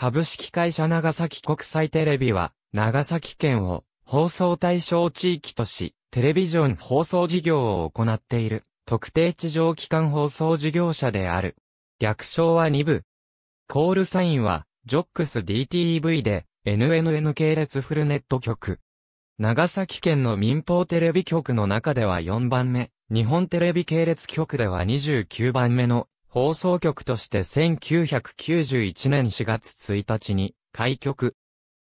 株式会社長崎国際テレビは、長崎県を放送対象地域とし、テレビジョン放送事業を行っている、特定地上機関放送事業者である。略称は2部。コールサインは、JOXDTV で、NNN 系列フルネット局。長崎県の民放テレビ局の中では4番目、日本テレビ系列局では29番目の放送局として1991年4月1日に開局。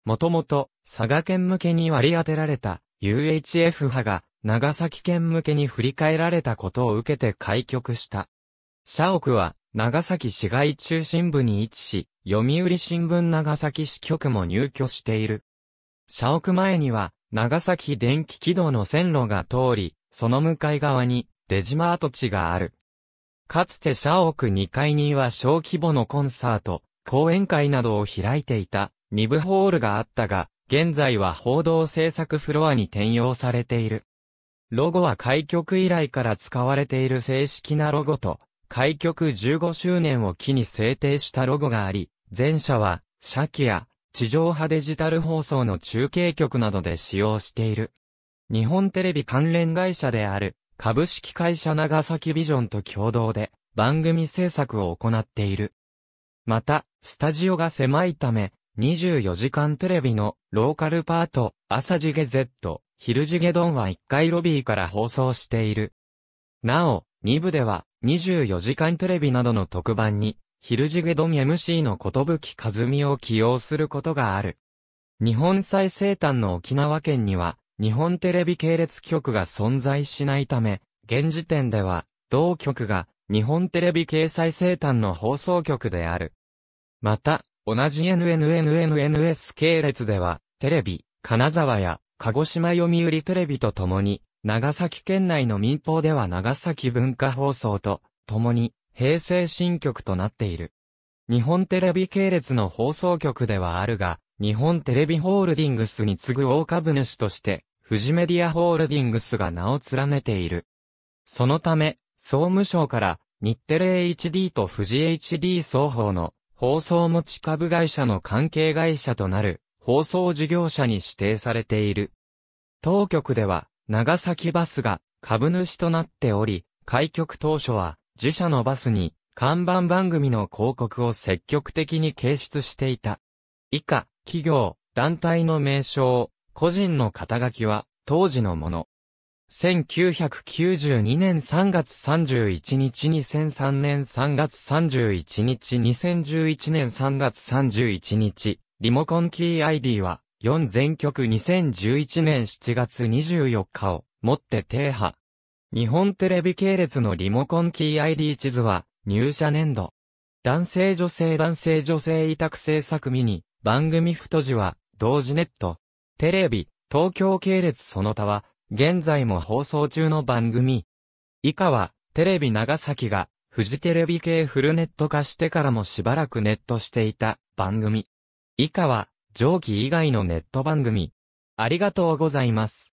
もともと佐賀県向けに割り当てられた UHF 派が長崎県向けに振り替えられたことを受けて開局した。社屋は長崎市街中心部に位置し、読売新聞長崎支局も入居している。社屋前には長崎電気軌道の線路が通り、その向かい側に出島跡地がある。かつて社屋2階には小規模のコンサート、講演会などを開いていた2部ホールがあったが、現在は報道制作フロアに転用されている。ロゴは開局以来から使われている正式なロゴと、開局15周年を機に制定したロゴがあり、前者は、社機や、地上波デジタル放送の中継局などで使用している。日本テレビ関連会社である、株式会社長崎ビジョンと共同で番組制作を行っている。また、スタジオが狭いため、24時間テレビのローカルパート、朝地ゲ Z、昼地ゲドンは1階ロビーから放送している。なお、2部では24時間テレビなどの特番に、昼地ゲドン MC のことぶきかずみを起用することがある。日本最西端の沖縄県には、日本テレビ系列局が存在しないため、現時点では、同局が日本テレビ掲載生誕の放送局である。また、同じ NNNNNS 系列では、テレビ、金沢や鹿児島読売テレビとともに、長崎県内の民放では長崎文化放送と、共に、平成新局となっている。日本テレビ系列の放送局ではあるが、日本テレビホールディングスに次ぐ大株主として、フジメディアホールディングスが名を連ねている。そのため、総務省から日テレ HD と富士 HD 双方の放送持ち株会社の関係会社となる放送事業者に指定されている。当局では長崎バスが株主となっており、開局当初は自社のバスに看板番組の広告を積極的に掲出していた。以下、企業、団体の名称、個人の肩書きは、当時のもの。1992年3月31日2003年3月31日2011年3月31日リモコンキー ID は4全曲2011年7月24日をもって停波。日本テレビ系列のリモコンキー ID 地図は入社年度。男性女性男性女性委託制作ミニ番組太字は同時ネット。テレビ、東京系列その他は、現在も放送中の番組。以下は、テレビ長崎が、フジテレビ系フルネット化してからもしばらくネットしていた番組。以下は、上記以外のネット番組。ありがとうございます。